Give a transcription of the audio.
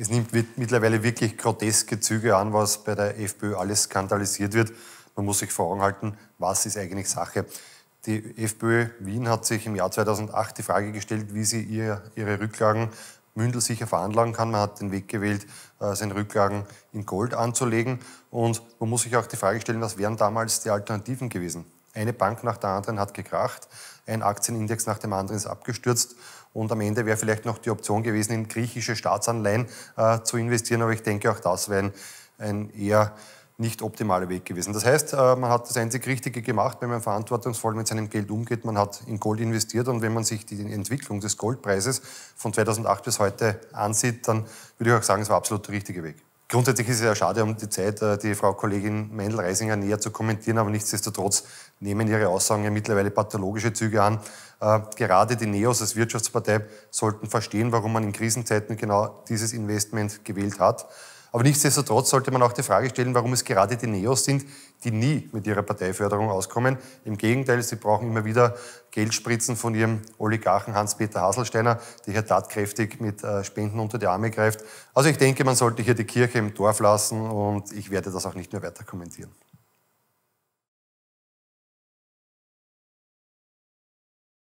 es nimmt mittlerweile wirklich groteske Züge an, was bei der FPÖ alles skandalisiert wird. Man muss sich vor Augen halten, was ist eigentlich Sache. Die FPÖ Wien hat sich im Jahr 2008 die Frage gestellt, wie sie ihr, ihre Rücklagen mündelsicher veranlagen kann. Man hat den Weg gewählt, äh, seine Rücklagen in Gold anzulegen. Und man muss sich auch die Frage stellen, was wären damals die Alternativen gewesen? Eine Bank nach der anderen hat gekracht, ein Aktienindex nach dem anderen ist abgestürzt und am Ende wäre vielleicht noch die Option gewesen, in griechische Staatsanleihen äh, zu investieren, aber ich denke, auch das wäre ein, ein eher nicht optimaler Weg gewesen. Das heißt, äh, man hat das einzig Richtige gemacht, wenn man verantwortungsvoll mit seinem Geld umgeht. Man hat in Gold investiert und wenn man sich die Entwicklung des Goldpreises von 2008 bis heute ansieht, dann würde ich auch sagen, es war absolut der richtige Weg. Grundsätzlich ist es ja schade um die Zeit, äh, die Frau Kollegin Mendel-Reisinger näher zu kommentieren, aber nichtsdestotrotz nehmen ihre Aussagen ja mittlerweile pathologische Züge an. Äh, gerade die Neos als Wirtschaftspartei sollten verstehen, warum man in Krisenzeiten genau dieses Investment gewählt hat. Aber nichtsdestotrotz sollte man auch die Frage stellen, warum es gerade die Neos sind, die nie mit ihrer Parteiförderung auskommen. Im Gegenteil, sie brauchen immer wieder Geldspritzen von ihrem Oligarchen Hans-Peter Haselsteiner, der hier tatkräftig mit äh, Spenden unter die Arme greift. Also ich denke, man sollte hier die Kirche im Dorf lassen und ich werde das auch nicht mehr weiter kommentieren.